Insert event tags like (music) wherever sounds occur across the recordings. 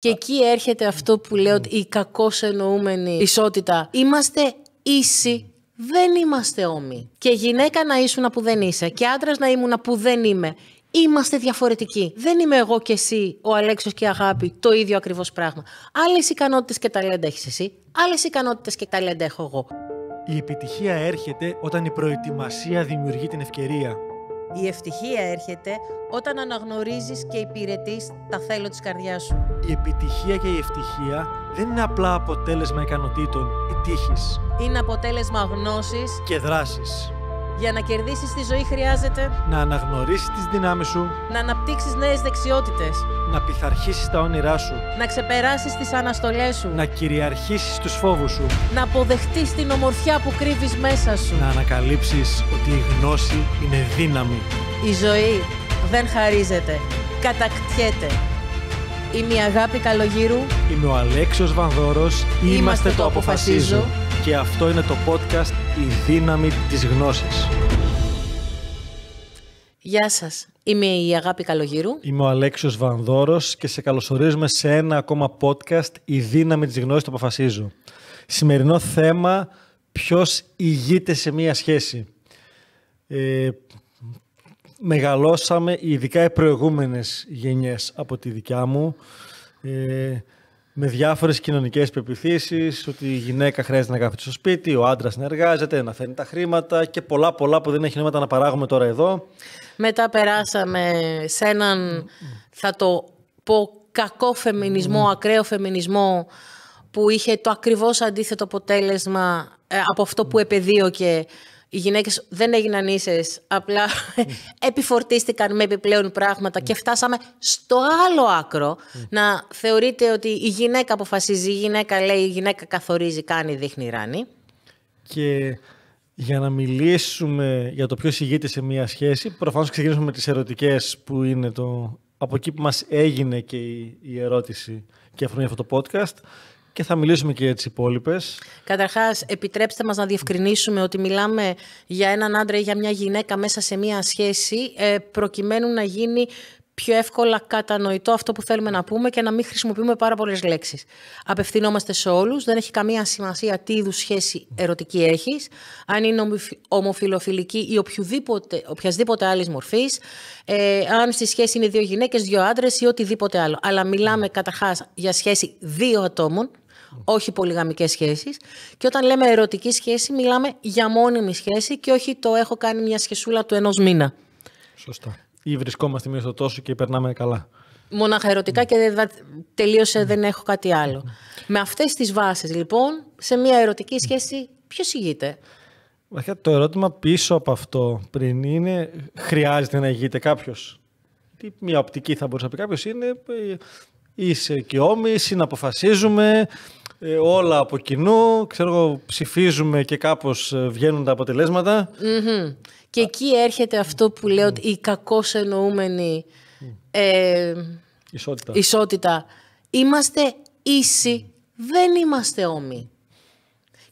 Και εκεί έρχεται αυτό που λέω ότι η κακώ εννοούμενη ισότητα. Είμαστε ίσοι δεν είμαστε όμοι. Και γυναίκα να ήσουν που δεν είσαι, και άντρας να ήμουν που δεν είμαι. Είμαστε διαφορετικοί. Δεν είμαι εγώ και εσύ, ο Αλέξο και η Αγάπη, το ίδιο ακριβώς πράγμα. Άλλες ικανότητες και ταλέντα έχεις εσύ, άλλες ικανότητες και ταλέντα έχω εγώ. Η επιτυχία έρχεται όταν η προετοιμασία δημιουργεί την ευκαιρία. Η ευτυχία έρχεται όταν αναγνωρίζεις και υπηρετείς τα θέλω της καρδιάς σου. Η επιτυχία και η ευτυχία δεν είναι απλά αποτέλεσμα ικανοτήτων ή τύχης. Είναι αποτέλεσμα γνώσης και δράσης. Για να κερδίσεις τη ζωή χρειάζεται... Να αναγνωρίσεις τις δυνάμεις σου. Να αναπτύξεις νέες δεξιότητες. Να πειθαρχήσεις τα όνειρά σου. Να ξεπεράσεις τις αναστολές σου. Να κυριαρχήσεις τους φόβους σου. Να αποδεχτείς την ομορφιά που κρύβεις μέσα σου. Να ανακαλύψεις ότι η γνώση είναι δύναμη. Η ζωή δεν χαρίζεται. Κατακτιέται. Είμαι η Αγάπη Καλογύρου. Είμαι ο Αλέξιος Βανδόρος. Είμαστε, Είμαστε το αποφασίζω και αυτό είναι το podcast «Η δύναμη της γνώσης». Γεια σας. Είμαι η Αγάπη Καλογύρου. Είμαι ο Αλέξιος Βανδόρος και σε καλωσορίζουμε σε ένα ακόμα podcast «Η δύναμη της γνώσης το αποφασίζω». Σημερινό θέμα ποιος ηγείται σε μία σχέση. Ε, μεγαλώσαμε, ειδικά οι προηγούμενες γενιές από τη δικιά μου, ε, με διάφορες κοινωνικές πεπιθήσεις, ότι η γυναίκα χρειάζεται να κάθεται στο σπίτι, ο άντρας να εργάζεται, να φέρνει τα χρήματα και πολλά πολλά που δεν έχει νόημα να παράγουμε τώρα εδώ. Μετά περάσαμε σε έναν, θα το πω, κακό φεμινισμό, ακραίο φεμινισμό, που είχε το ακριβώς αντίθετο αποτέλεσμα ε, από αυτό που επεδίωκε οι γυναίκες δεν έγιναν ίσες, απλά (laughs) επιφορτίστηκαν με επιπλέον πράγματα και ναι. φτάσαμε στο άλλο άκρο ναι. να θεωρείτε ότι η γυναίκα αποφασίζει, η γυναίκα λέει, η γυναίκα καθορίζει, κάνει, δείχνει, ράνει. Και για να μιλήσουμε για το ποιος ηγείται σε μια σχέση, προφανώς ξεκινήσουμε με τις ερωτικές που είναι το... Από εκεί που μας έγινε και η ερώτηση και αφορμή αυτό το podcast και θα μιλήσουμε και για τις υπόλοιπες. Καταρχάς, επιτρέψτε μας να διευκρινίσουμε ότι μιλάμε για έναν άντρα ή για μια γυναίκα μέσα σε μια σχέση, ε, προκειμένου να γίνει πιο εύκολα κατανοητό αυτό που θέλουμε να πούμε και να μην χρησιμοποιούμε πάρα πολλές λέξεις. Απευθυνόμαστε σε όλους. Δεν έχει καμία σημασία τι είδους σχέση ερωτική έχεις, αν είναι ομοφιλοφιλική ή οποιασδήποτε άλλης μορφής, ε, αν στη σχέση είναι δύο γυναίκες, δύο άντρες ή οτιδήποτε άλλο. Αλλά μιλάμε καταρχάς για σχέση δύο ατόμων, όχι πολυγαμικές σχέσεις. Και όταν λέμε ερωτική σχέση, μιλάμε για μόνιμη σχέση και όχι το έχω κάνει μια σχεσούλα του ενός μήνα. Σωστά. Ή βρισκόμαστε μία στο τόσο και περνάμε καλά. Μονάχα ερωτικά και τελείωσε, δεν έχω κάτι άλλο. Με αυτές τις βάσεις, λοιπόν, σε μία ερωτική σχέση, ποιος ηγείται. Βασικά το ερώτημα πίσω από αυτό πριν είναι, χρειάζεται να ηγείται κάποιος. Μια οπτική θα μπορούσε να πει κάποιος είναι ε, ε, είσαι και όμοι, συναποφασίζουμε, ε, όλα από κοινού, ξέρω, ψηφίζουμε και κάπως ε, βγαίνουν τα αποτελεσματα mm Και εκεί έρχεται αυτό που λέω, ότι η κακώς εννοούμενη ε, ισότητα. ισότητα. Είμαστε ίσοι, δεν είμαστε όμοι.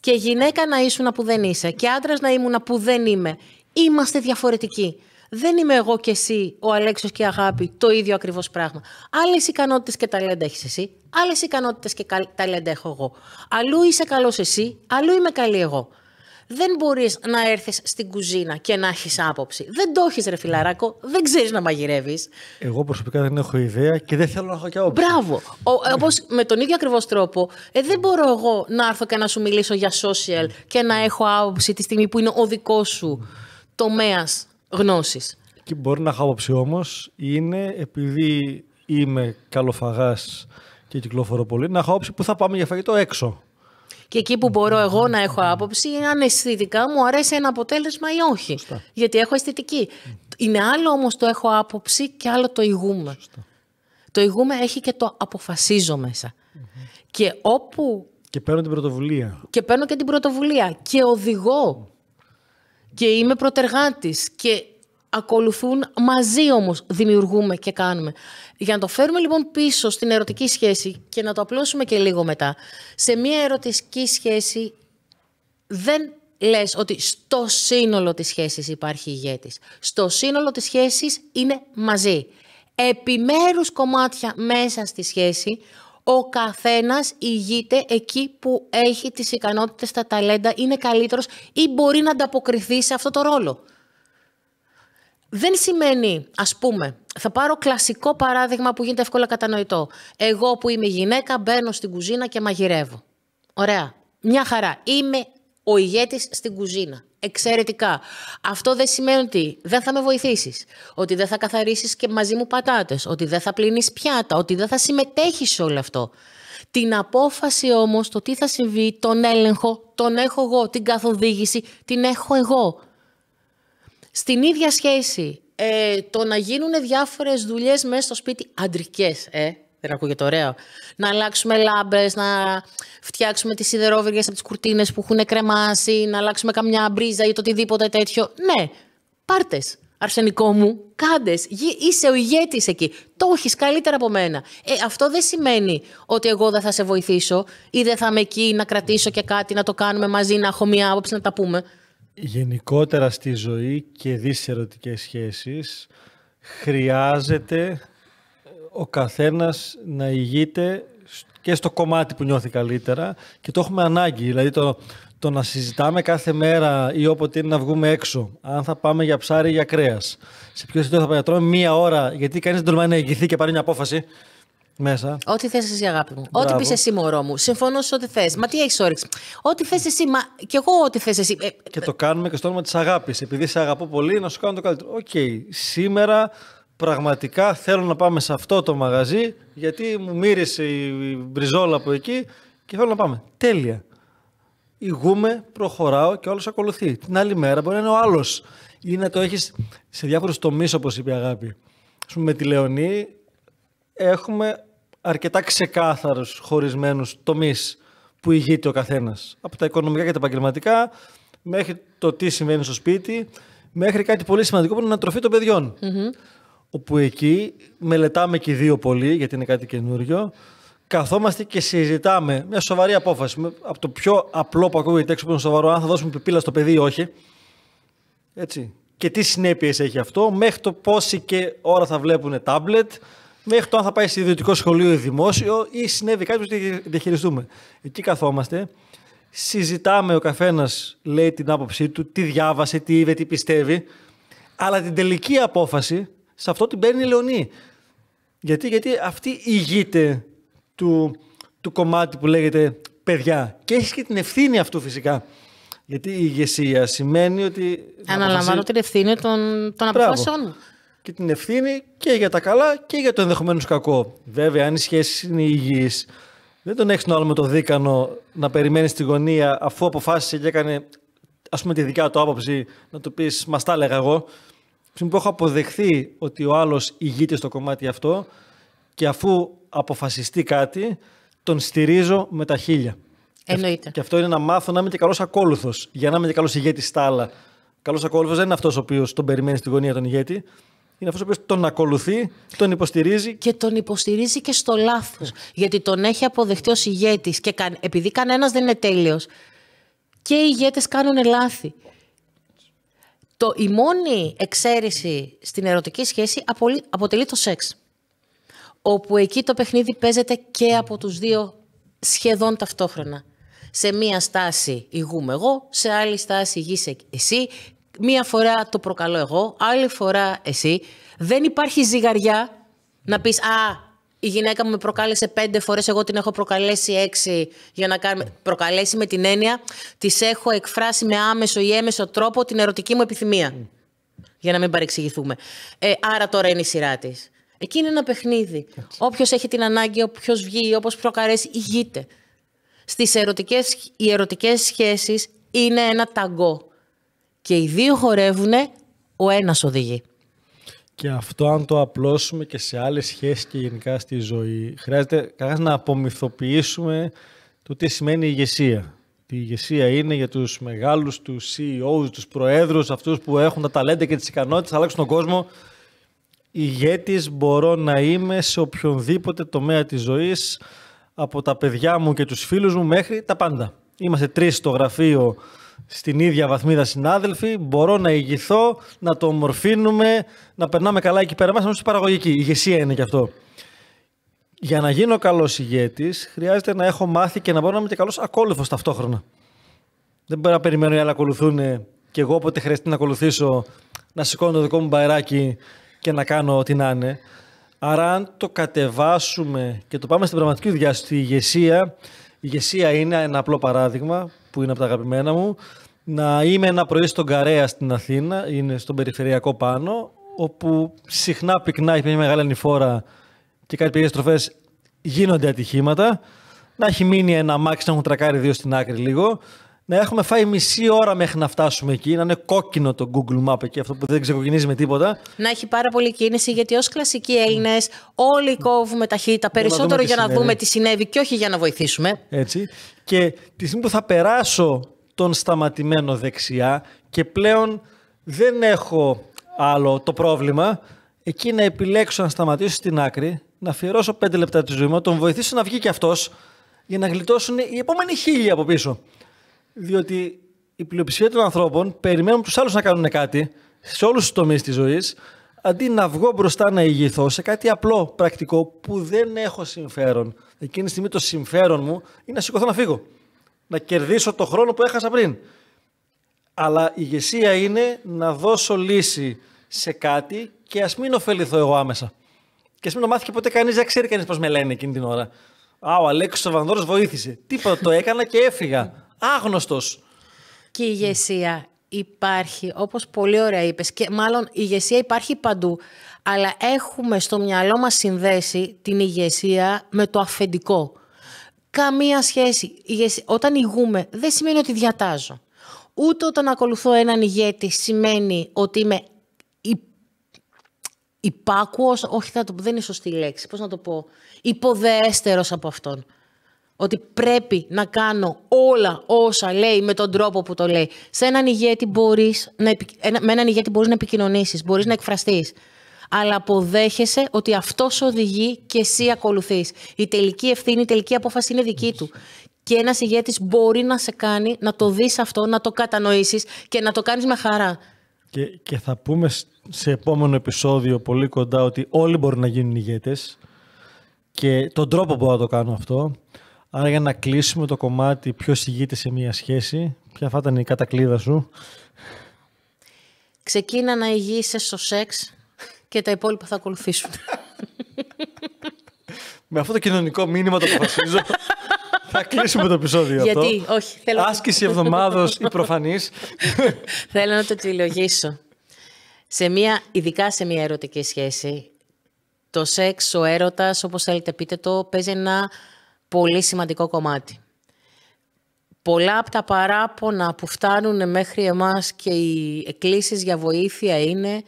Και γυναίκα να ήσουν που δεν είσαι και άντρας να ήμουν που δεν είμαι. Είμαστε διαφορετικοί δεν είμαι εγώ και εσύ, ο Αλέξο και η Αγάπη, το ίδιο ακριβώς πράγμα. Άλλες ικανότητες και ταλέντα έχεις εσύ, άλλες ικανότητες και ταλέντα έχω εγώ. Αλλού είσαι καλός εσύ, αλλού είμαι καλή εγώ. Δεν μπορείς να έρθεις στην κουζίνα και να έχεις άποψη. Δεν το έχεις, ρε φιλαράκο, δεν ξέρεις να μαγειρεύεις. Εγώ προσωπικά δεν έχω ιδέα και δεν θέλω να έχω και άποψη. Μπράβο. Όπως με τον ίδιο ακριβώς τρόπο, ε, δεν μπορώ εγώ να έρθω και να σου μιλήσω για social και να έχω άποψη τη στιγμή που είναι ο δικός σου τομέας γνώσεις. Και μπορεί να έχω άποψη όμως, είναι επειδή είμαι καλοφαγάς και κυκλοφορώ πολύ, να έχω άποψη που θα πάμε για φαγητό έξω. Και εκεί που μπορώ εγώ να έχω άποψη, αν αισθητικά μου αρέσει ένα αποτέλεσμα ή όχι. Γιατί έχω αισθητική. Είναι άλλο όμως το έχω άποψη και άλλο το ηγούμε. Το ηγούμε έχει και το αποφασίζω Και όπου. Και παίρνω την πρωτοβουλία. Και παίρνω και την πρωτοβουλία. Και οδηγώ και είμαι προτεργάτης και ακολουθούν μαζί όμως δημιουργούμε και κάνουμε. Για να το φέρουμε λοιπόν πίσω στην ερωτική σχέση και να το απλώσουμε και λίγο μετά. Σε μια ερωτική σχέση δεν λες ότι στο σύνολο της σχέσης υπάρχει ηγέτης. Στο σύνολο της σχέσης είναι μαζί. Επιμέρους κομμάτια μέσα στη σχέση ο καθένας ηγείται εκεί που έχει τις ικανότητες, τα ταλέντα, είναι καλύτερος ή μπορεί να ανταποκριθεί σε αυτό το ρόλο. Δεν σημαίνει, ας πούμε, θα πάρω κλασικό παράδειγμα που γίνεται εύκολα κατανοητό. Εγώ που είμαι γυναίκα μπαίνω στην κουζίνα και μαγειρεύω. Ωραία. Μια χαρά. Είμαι ο ηγέτης στην κουζίνα. Εξαιρετικά. Αυτό δεν σημαίνει ότι δεν θα με βοηθήσεις, ότι δεν θα καθαρίσεις και μαζί μου πατάτες, ότι δεν θα πλύνεις πιάτα, ότι δεν θα συμμετέχεις σε όλο αυτό. Την απόφαση όμως, το τι θα συμβεί, τον έλεγχο, τον έχω εγώ, την καθοδήγηση, την έχω εγώ. Στην ίδια σχέση, ε, το να γίνουν διάφορες δουλειές μέσα στο σπίτι, αντρικές, ε, δεν ακούγεται ωραίο. Να αλλάξουμε λάμπες, να φτιάξουμε τις σιδερόβεργε από τις κουρτίνες που έχουν κρεμάσει, να αλλάξουμε καμιά μπρίζα ή το οτιδήποτε τέτοιο. Ναι, πάρτες. Αρσενικό μου, κάντε. Είσαι ο ηγέτης εκεί. Το έχεις καλύτερα από μένα. Ε, αυτό δεν σημαίνει ότι εγώ δεν θα σε βοηθήσω ή δεν θα είμαι εκεί να κρατήσω και κάτι, να το κάνουμε μαζί, να έχω μία άποψη να τα πούμε. Γενικότερα στη ζωή και δις ερωτικέ σχέσεις χρειάζεται ο καθένας να ηγείται και στο κομμάτι που νιώθει καλύτερα και το έχουμε ανάγκη. Δηλαδή το, το να συζητάμε κάθε μέρα ή όποτε είναι να βγούμε έξω, αν θα πάμε για ψάρι ή για κρέας, σε ποιο σημείο θα πάμε να τρώμε μία ώρα, γιατί κανείς δεν τολμάει να ηγηθεί και πάρει μια απόφαση μέσα. Ό,τι θες εσύ, αγάπη μου. Ό,τι πεις εσύ, μωρό μου. Συμφωνώ σε ό,τι θες. Μα τι έχεις όρεξη. Ό,τι θες εσύ, μα κι εγώ ό,τι θες εσύ. Ε, και ε, το κάνουμε και στο όνομα της αγάπης. Επειδή σε αγαπώ πολύ, να σου κάνω το καλύτερο. Οκ, okay. σήμερα πραγματικά θέλω να πάμε σε αυτό το μαγαζί γιατί μου μύρισε η μπριζόλα από εκεί και θέλω να πάμε. Τέλεια. Υγούμε, προχωράω και όλος ακολουθεί. Την άλλη μέρα μπορεί να είναι ο άλλος ή να το έχεις σε διάφορους τομείς όπως είπε η Αγάπη. Ας με τη Λεωνή έχουμε αρκετά ξεκάθαρους χωρισμένους τομείς που ηγείται ο καθένας. Από τα οικονομικά και τα επαγγελματικά μέχρι το τι συμβαίνει στο σπίτι μέχρι κάτι πολύ σημαντικό που είναι η ανατροφή των παιδιων όπου εκεί μελετάμε και οι δύο πολύ, γιατί είναι κάτι καινούριο. Καθόμαστε και συζητάμε μια σοβαρή απόφαση. Από το πιο απλό που ακούγεται έξω από τον σοβαρό, αν θα δώσουμε πιπίλα στο παιδί ή όχι. Έτσι. Και τι συνέπειες έχει αυτό, μέχρι το πόση και ώρα θα βλέπουν τάμπλετ, μέχρι το αν θα πάει σε ιδιωτικό σχολείο ή δημόσιο, ή συνέβη κάτι που το διαχειριστούμε. Εκεί καθόμαστε, συζητάμε, ο καθένας λέει την άποψή του, τι διάβασε, τι είδε, τι πιστεύει, αλλά την τελική απόφαση σε αυτό την παίρνει η Λεωνή. Γιατί, γιατί αυτή ηγείται του, του κομμάτι που λέγεται παιδιά. Και έχεις και την ευθύνη αυτού φυσικά. Γιατί η ηγεσία σημαίνει ότι. Αναλαμβάνω την ευθύνη των, των αποφάσεων. Και την ευθύνη και για τα καλά και για το ενδεχομένως κακό. Βέβαια, αν οι σχέσεις είναι υγιείς, δεν τον έχεις τον άλλο με το δίκανο να περιμένεις τη γωνία αφού αποφάσισε και έκανε ας πούμε τη δικιά του άποψη να του πεις, μα τα έλεγα εγώ» στιγμή που έχω αποδεχθεί ότι ο άλλος ηγείται στο κομμάτι αυτό και αφού αποφασιστεί κάτι, τον στηρίζω με τα χίλια. Εννοείται. Και αυτό είναι να μάθω να είμαι και καλός ακόλουθος. Για να είμαι και καλός ηγέτης στα άλλα. Καλός ακόλουθος δεν είναι αυτός ο οποίος τον περιμένει στη γωνία τον ηγέτη. Είναι αυτός ο οποίος τον ακολουθεί, τον υποστηρίζει. Και τον υποστηρίζει και στο λάθος. Γιατί τον έχει αποδεχτεί ως ηγέτης. Και επειδή κανένας δεν είναι τέλειος, και οι ηγέτες κάνουν λάθη το, η μόνη εξαίρεση στην ερωτική σχέση αποτελεί το σεξ. Όπου εκεί το παιχνίδι παίζεται και από τους δύο σχεδόν ταυτόχρονα. Σε μία στάση ηγούμε εγώ, σε άλλη στάση ηγείς εσύ. Μία φορά το προκαλώ εγώ, άλλη φορά εσύ. Δεν υπάρχει ζυγαριά να πεις «Α, η γυναίκα μου με προκάλεσε πέντε φορές, εγώ την έχω προκαλέσει έξι. Για να κάνουμε. Προκαλέσει με την έννοια τη έχω εκφράσει με άμεσο ή έμεσο τρόπο την ερωτική μου επιθυμία. Για να μην παρεξηγηθούμε. Ε, άρα τώρα είναι η σειρά της. Εκεί είναι ένα παιχνίδι. Όποιος έχει την ανάγκη, όποιος βγει, όπω προκαρέσει, ηγείται. Στις ερωτικές οι σχέσεις είναι ένα ταγκό. Και οι δύο χορεύουν, ο ένας οδηγεί. Και αυτό αν το απλώσουμε και σε άλλες σχέσεις και γενικά στη ζωή, χρειάζεται καλά να απομυθοποιήσουμε το τι σημαίνει ηγεσία. Η ηγεσία είναι για τους μεγάλους, τους CEOs, τους προέδρους, αυτούς που έχουν τα ταλέντα και τις ικανότητες, να αλλάξουν τον κόσμο. Ηγέτης μπορώ να είμαι σε οποιονδήποτε τομέα της ζωής, από τα παιδιά μου και τους φίλους μου μέχρι τα πάντα. Είμαστε τρεις στο γραφείο στην ίδια βαθμίδα συνάδελφοι, μπορώ να ηγηθώ, να το ομορφύνουμε, να περνάμε καλά εκεί πέρα μέσα, είμαστε παραγωγική. Η ηγεσία είναι και αυτό. Για να γίνω καλός ηγέτης, χρειάζεται να έχω μάθει και να μπορώ να είμαι και καλός ακόλουθος ταυτόχρονα. Δεν μπορώ να περιμένω οι άλλοι να ακολουθούν και εγώ όποτε χρειαστεί να ακολουθήσω, να σηκώνω το δικό μου μπαεράκι και να κάνω ό,τι να είναι. Άρα, αν το κατεβάσουμε και το πάμε στην πραγματική δουλειά, στη ηγεσία, η ηγεσία είναι ένα απλό παράδειγμα που είναι από τα αγαπημένα μου, να είμαι ένα πρωί στον Καρέα στην Αθήνα, είναι στον περιφερειακό πάνω, όπου συχνά πυκνά έχει μια μεγάλη ανηφόρα και κάτι περίεργε στροφέ γίνονται ατυχήματα. Να έχει μείνει ένα μάξι να έχουν τρακάρει δύο στην άκρη λίγο να έχουμε φάει μισή ώρα μέχρι να φτάσουμε εκεί, να είναι κόκκινο το Google Map εκεί, αυτό που δεν ξεκοκκινίζει με τίποτα. Να έχει πάρα πολύ κίνηση, γιατί ως κλασικοί Έλληνες όλοι κόβουμε ταχύτητα περισσότερο για να δούμε τι συνέβη και όχι για να βοηθήσουμε. Έτσι. Και τη στιγμή που θα περάσω τον σταματημένο δεξιά και πλέον δεν έχω άλλο το πρόβλημα, εκεί να επιλέξω να σταματήσω στην άκρη, να αφιερώσω πέντε λεπτά τη ζωή μου, τον βοηθήσω να βγει κι αυτός για να γλιτώσουν οι επόμενοι χίλιοι από πίσω. Διότι η πλειοψηφία των ανθρώπων περιμένουν τους άλλους να κάνουν κάτι σε όλους τους τομείς της ζωής, αντί να βγω μπροστά να ηγηθώ σε κάτι απλό, πρακτικό που δεν έχω συμφέρον. Εκείνη τη στιγμή το συμφέρον μου είναι να σηκωθώ να φύγω. Να κερδίσω το χρόνο που έχασα πριν. Αλλά η ηγεσία είναι να δώσω λύση σε κάτι και ας μην ωφεληθώ εγώ άμεσα. Και ας μην το μάθει και ποτέ κανείς, δεν ξέρει κανείς πώς με λένε εκείνη την ώρα. Α, ο Αλέξο Σοβανδόρο βοήθησε. Τίποτα το έκανα και έφυγα άγνωστος. Και η ηγεσία υπάρχει, όπως πολύ ωραία είπες, και μάλλον η ηγεσία υπάρχει παντού, αλλά έχουμε στο μυαλό μας συνδέσει την ηγεσία με το αφεντικό. Καμία σχέση. Όταν ηγούμε δεν σημαίνει ότι διατάζω. Ούτε όταν ακολουθώ έναν ηγέτη σημαίνει ότι είμαι υπάκουος, όχι θα το, δεν είναι σωστή λέξη, πώς να το πω, υποδέστερος από αυτόν ότι πρέπει να κάνω όλα όσα λέει με τον τρόπο που το λέει. Σε έναν ηγέτη μπορείς να, ε, με έναν ηγέτη μπορείς να επικοινωνήσεις, μπορείς να εκφραστείς. Αλλά αποδέχεσαι ότι αυτός οδηγεί και εσύ ακολουθείς. Η τελική ευθύνη, η τελική απόφαση είναι δική του. Και ένας ηγέτης μπορεί να σε κάνει να το δεις αυτό, να το κατανοήσεις και να το κάνεις με χαρά. Και, και θα πούμε σε επόμενο επεισόδιο πολύ κοντά ότι όλοι μπορούν να γίνουν ηγέτες και τον τρόπο που θα το κάνω αυτό. Άρα για να κλείσουμε το κομμάτι ποιος ηγείται σε μία σχέση, ποια θα ήταν η κατακλείδα σου. Ξεκίνα να ηγείσαι στο σεξ και τα υπόλοιπα θα ακολουθήσουν. Με αυτό το κοινωνικό μήνυμα το αποφασίζω. Θα κλείσουμε το επεισόδιο αυτό. Γιατί, όχι. Θέλω... Άσκηση εβδομάδος ή προφανής. θέλω να το επιλογήσω. Σε μια, ειδικά σε μια ερωτική σχέση, το σεξ, ο έρωτας, όπως θέλετε πείτε το, παίζει ένα πολύ σημαντικό κομμάτι. Πολλά από τα παράπονα που φτάνουν μέχρι εμάς και οι εκκλήσεις για βοήθεια είναι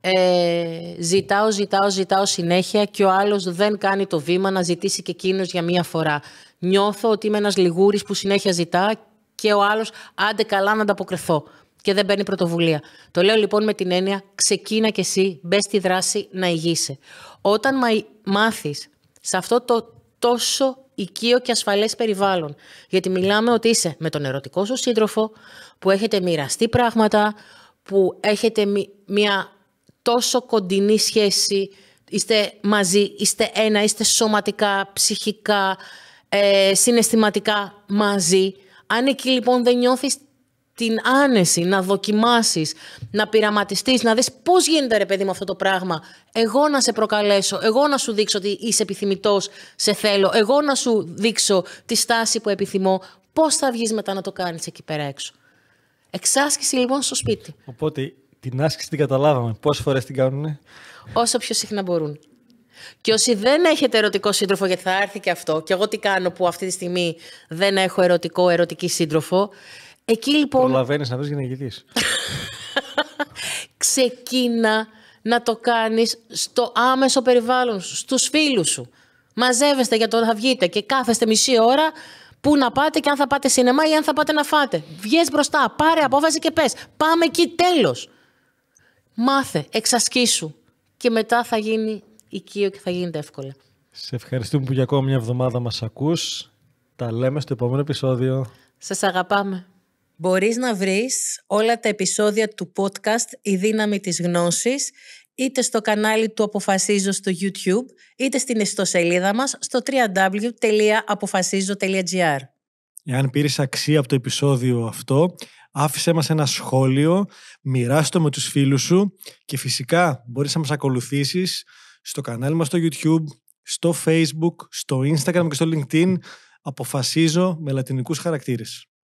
ε, ζητάω, ζητάω, ζητάω συνέχεια και ο άλλος δεν κάνει το βήμα να ζητήσει και εκείνος για μία φορά. Νιώθω ότι είμαι ένας λιγούρης που συνέχεια ζητά και ο άλλος άντε καλά να ανταποκριθώ και δεν παίρνει πρωτοβουλία. Το λέω λοιπόν με την έννοια ξεκίνα και εσύ, μπες στη δράση να υγείσαι. Όταν μάθεις σε αυτό το τόσο οικείο και ασφαλές περιβάλλον. Γιατί μιλάμε ότι είσαι με τον ερωτικό σου σύντροφο, που έχετε μοιραστεί πράγματα, που έχετε μια τόσο κοντινή σχέση. Είστε μαζί, είστε ένα, είστε σωματικά, ψυχικά, ε, συναισθηματικά μαζί. Αν εκεί λοιπόν δεν νιώθεις την άνεση, να δοκιμάσεις, να πειραματιστείς, να δεις πώς γίνεται ρε παιδί με αυτό το πράγμα. Εγώ να σε προκαλέσω, εγώ να σου δείξω ότι είσαι επιθυμητός, σε θέλω, εγώ να σου δείξω τη στάση που επιθυμώ. Πώς θα βγεις μετά να το κάνεις εκεί πέρα έξω. Εξάσκηση λοιπόν στο σπίτι. Οπότε την άσκηση την καταλάβαμε. Πόσες φορές την κάνουνε. Όσο πιο συχνά μπορούν. Και όσοι δεν έχετε ερωτικό σύντροφο, γιατί θα έρθει και αυτό, και εγώ τι κάνω που αυτή τη στιγμή δεν έχω ερωτικό, ερωτική σύντροφο, Εκεί λοιπόν. Προλαβαίνεις να δεις γυναικητή. (laughs) Ξεκίνα να το κάνεις στο άμεσο περιβάλλον σου, στους φίλους σου. Μαζεύεστε για το να βγείτε και κάθεστε μισή ώρα πού να πάτε και αν θα πάτε σινεμά ή αν θα πάτε να φάτε. Βγες μπροστά, πάρε απόφαση και πες. Πάμε εκεί, τέλος. Μάθε, εξασκήσου. Και μετά θα γίνει οικείο και θα γίνεται εύκολα. Σε ευχαριστούμε που για ακόμα μια εβδομάδα μας ακούς. Τα λέμε στο επόμενο επεισόδιο. Σας αγαπάμε. Μπορείς να βρεις όλα τα επεισόδια του podcast «Η δύναμη της γνώσης» είτε στο κανάλι του Αποφασίζω στο YouTube, είτε στην ιστοσελίδα μας στο www.apofasizo.gr. Εάν πήρες αξία από το επεισόδιο αυτό, άφησέ μας ένα σχόλιο, μοιράστο με τους φίλους σου και φυσικά μπορείς να μας ακολουθήσεις στο κανάλι μας στο YouTube, στο Facebook, στο Instagram και στο LinkedIn. Αποφασίζω με λατινικούς χαρακτήρες.